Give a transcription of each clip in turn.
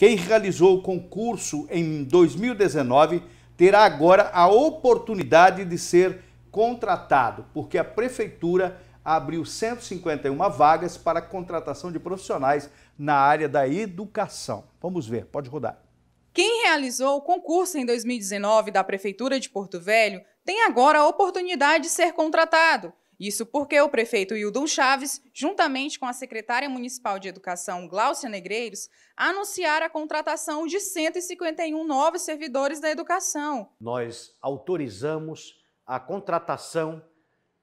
Quem realizou o concurso em 2019 terá agora a oportunidade de ser contratado, porque a prefeitura abriu 151 vagas para contratação de profissionais na área da educação. Vamos ver, pode rodar. Quem realizou o concurso em 2019 da Prefeitura de Porto Velho tem agora a oportunidade de ser contratado. Isso porque o prefeito Hildon Chaves, juntamente com a secretária municipal de Educação, Glaucia Negreiros, anunciaram a contratação de 151 novos servidores da educação. Nós autorizamos a contratação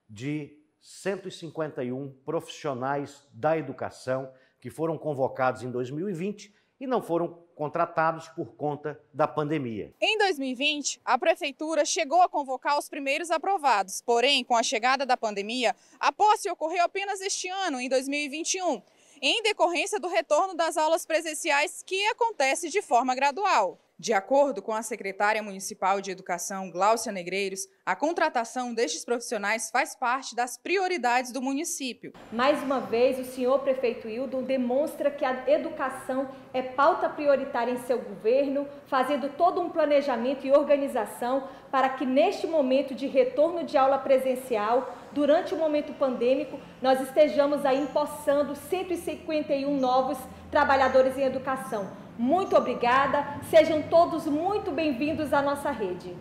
de 151 profissionais da educação que foram convocados em 2020 e não foram contratados por conta da pandemia. Em 2020, a prefeitura chegou a convocar os primeiros aprovados, porém, com a chegada da pandemia, a posse ocorreu apenas este ano, em 2021, em decorrência do retorno das aulas presenciais que acontece de forma gradual. De acordo com a secretária municipal de Educação, Gláucia Negreiros, a contratação destes profissionais faz parte das prioridades do município. Mais uma vez, o senhor prefeito Hildon demonstra que a educação é pauta prioritária em seu governo, fazendo todo um planejamento e organização para que neste momento de retorno de aula presencial, durante o momento pandêmico, nós estejamos aí empossando 151 novos trabalhadores em educação muito obrigada, sejam todos muito bem-vindos à nossa rede.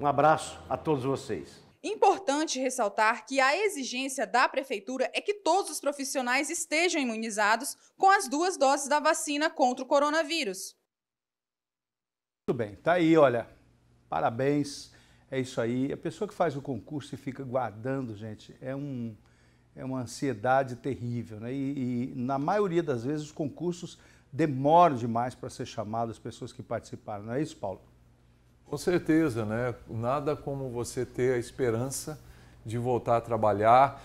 Um abraço a todos vocês. Importante ressaltar que a exigência da Prefeitura é que todos os profissionais estejam imunizados com as duas doses da vacina contra o coronavírus. Muito bem, tá aí, olha. Parabéns, é isso aí. A pessoa que faz o concurso e fica guardando, gente, é um, é uma ansiedade terrível. Né? E, e, na maioria das vezes os concursos demora demais para ser chamado as pessoas que participaram. Não é isso, Paulo? Com certeza, né? Nada como você ter a esperança de voltar a trabalhar,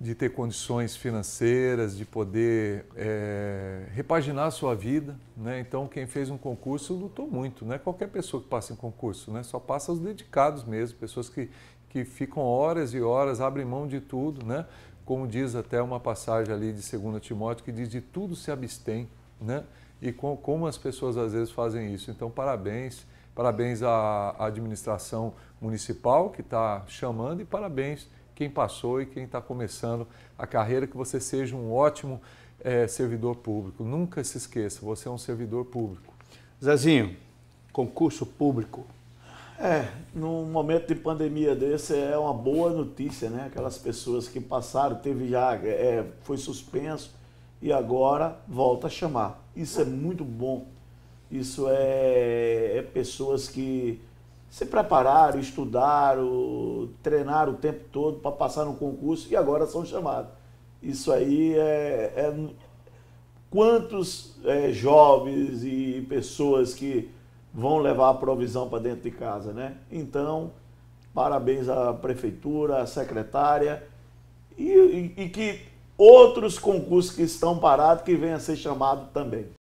de ter condições financeiras, de poder é, repaginar a sua vida, né? Então, quem fez um concurso lutou muito, né? qualquer pessoa que passa em concurso, né? Só passa os dedicados mesmo, pessoas que, que ficam horas e horas, abrem mão de tudo, né? Como diz até uma passagem ali de 2 Timóteo, que diz de tudo se abstém, né? E com, como as pessoas às vezes fazem isso. Então, parabéns. Parabéns à administração municipal que está chamando e parabéns quem passou e quem está começando a carreira, que você seja um ótimo é, servidor público. Nunca se esqueça, você é um servidor público. Zezinho, concurso público. É, num momento de pandemia desse é uma boa notícia, né? Aquelas pessoas que passaram, teve já, é, foi suspenso, e agora volta a chamar. Isso é muito bom. Isso é, é pessoas que se prepararam, estudaram, treinaram o tempo todo para passar no concurso e agora são chamados. Isso aí é. é... quantos é, jovens e pessoas que vão levar a provisão para dentro de casa, né? Então, parabéns à prefeitura, à secretária e, e, e que outros concursos que estão parados que venham a ser chamados também.